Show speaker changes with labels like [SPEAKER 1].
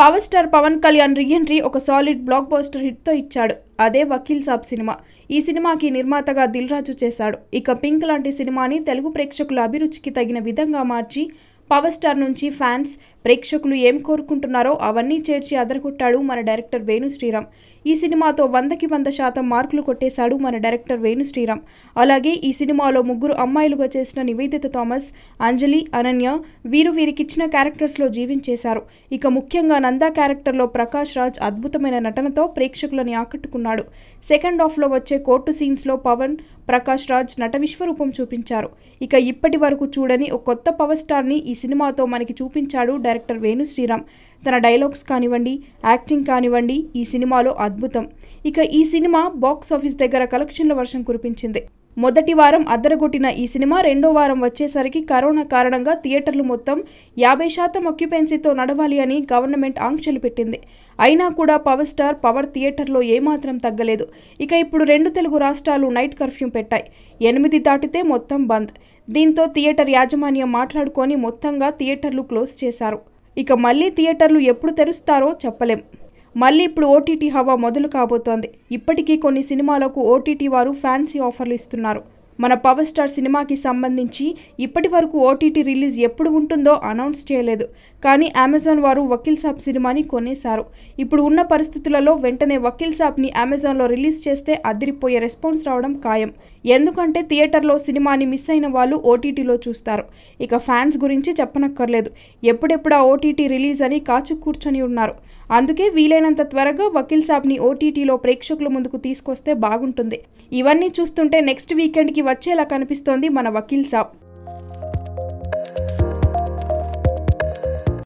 [SPEAKER 1] power star Pawan Kalyan reentry ఒక solid blockbuster హిట్తో ఇచ్చాడు అదే వకీల్ సాబ్ సినిమా ఈ సినిమాకి నిర్మాతగా దిల్ రాజు చేశాడు ఇక పింక్ లాంటి సినిమాని తెలుగు ప్రేక్షకుల అభిరుచికి తగిన విధంగా మార్చి పవర్ స్టార్ నుంచి ఫ్యాన్స్ ప్రేక్షకులు ఏం కోరుకుంటున్నారో అవన్నీ చేర్చి అదరగొట్టాడు మన డైరెక్టర్ వేణు శ్రీరామ్ ఈ సినిమాతో వందకి వంద శాతం మార్కులు కొట్టేశాడు మన డైరెక్టర్ వేణు శ్రీరామ్ అలాగే ఈ సినిమాలో ముగ్గురు అమ్మాయిలుగా చేసిన నివేదిత థామస్ అంజలి అనన్య వీరు వీరికిచ్చిన క్యారెక్టర్స్లో జీవించేశారు ఇక ముఖ్యంగా నందా క్యారెక్టర్లో ప్రకాష్ రాజ్ అద్భుతమైన నటనతో ప్రేక్షకులని ఆకట్టుకున్నాడు సెకండ్ హాఫ్లో వచ్చే కోర్టు సీన్స్లో పవన్ ప్రకాష్ రాజ్ నట విశ్వరూపం చూపించారు ఇక ఇప్పటి వరకు చూడని ఒక కొత్త పవర్ స్టార్ని ఈ సినిమాతో మనకి చూపించాడు డైరెక్టర్ వేణు శ్రీరామ్ తన డైలాగ్స్ కానివ్వండి యాక్టింగ్ కానివ్వండి ఈ సినిమాలో అద్భుతం ఇక ఈ సినిమా బాక్స్ ఆఫీస్ దగ్గర కలెక్షన్ల వర్షం కురిపించింది మొదటి వారం అద్దరగొట్టిన ఈ సినిమా రెండో వారం వచ్చేసరికి కరోనా కారణంగా థియేటర్లు మొత్తం యాభై శాతం అక్యుపెన్సీతో నడవాలి అని గవర్నమెంట్ ఆంక్షలు పెట్టింది అయినా కూడా పవర్ స్టార్ పవర్ థియేటర్లో ఏమాత్రం తగ్గలేదు ఇక ఇప్పుడు రెండు తెలుగు రాష్ట్రాలు నైట్ కర్ఫ్యూ పెట్టాయి ఎనిమిది దాటితే మొత్తం బంద్ దీంతో థియేటర్ యాజమాన్యం మాట్లాడుకొని మొత్తంగా థియేటర్లు క్లోజ్ చేశారు ఇక మళ్ళీ థియేటర్లు ఎప్పుడు తెరుస్తారో చెప్పలేం మళ్ళీ ఇప్పుడు ఓటీటీ హవా మొదలు కాబోతోంది ఇప్పటికీ కొన్ని సినిమాలకు ఓటీటీ వారు ఫ్యాన్సీ ఆఫర్లు ఇస్తున్నారు మన పవర్ స్టార్ సినిమాకి సంబంధించి ఇప్పటి వరకు ఓటీటీ రిలీజ్ ఎప్పుడు ఉంటుందో అనౌన్స్ చేయలేదు కానీ అమెజాన్ వారు వకీల్ సాబ్ సినిమాని కొనేశారు ఇప్పుడు ఉన్న పరిస్థితులలో వెంటనే వకీల్ సాబ్ని అమెజాన్లో రిలీజ్ చేస్తే అదిరిపోయే రెస్పాన్స్ రావడం ఖాయం ఎందుకంటే థియేటర్లో సినిమాని మిస్ అయిన వాళ్ళు ఓటీటీలో చూస్తారు ఇక ఫ్యాన్స్ గురించి చెప్పనక్కర్లేదు ఎప్పుడెప్పుడు ఆ ఓటీటీ రిలీజ్ అని కాచు కూర్చొని ఉన్నారు అందుకే వీలైనంత త్వరగా వకీల్ సాబ్ని ఓటీటీలో ప్రేక్షకుల ముందుకు తీసుకొస్తే బాగుంటుంది ఇవన్నీ చూస్తుంటే నెక్స్ట్ వీకెండ్కి వచ్చేలా కనిపిస్తోంది మన వకీల్ సాబ్